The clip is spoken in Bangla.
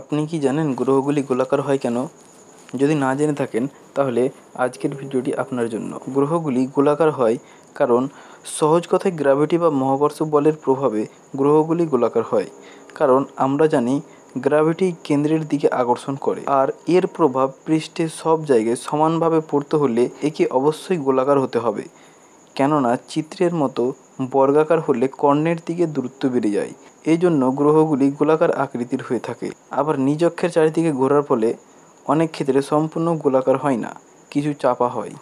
আপনি কি জানেন গ্রহগুলি গোলাকার হয় কেন যদি না জেনে থাকেন তাহলে আজকের ভিডিওটি আপনার জন্য গ্রহগুলি গোলাকার হয় কারণ সহজ কথায় গ্র্যাভিটি বা মহাকর্ষ বলের প্রভাবে গ্রহগুলি গোলাকার হয় কারণ আমরা জানি গ্র্যাভিটি কেন্দ্রের দিকে আকর্ষণ করে আর এর প্রভাব পৃষ্ঠে সব জায়গায় সমানভাবে পড়তে হলে একে অবশ্যই গোলাকার হতে হবে কেননা চিত্রের মতো বর্গাকার হলে কর্ণের দিকে দূরত্ব বেড়ে যায় এই জন্য গ্রহগুলি গোলাকার আকৃতির হয়ে থাকে আবার নিজ অক্ষের চারিদিকে ঘোরার ফলে অনেক ক্ষেত্রে সম্পূর্ণ গোলাকার হয় না কিছু চাপা হয়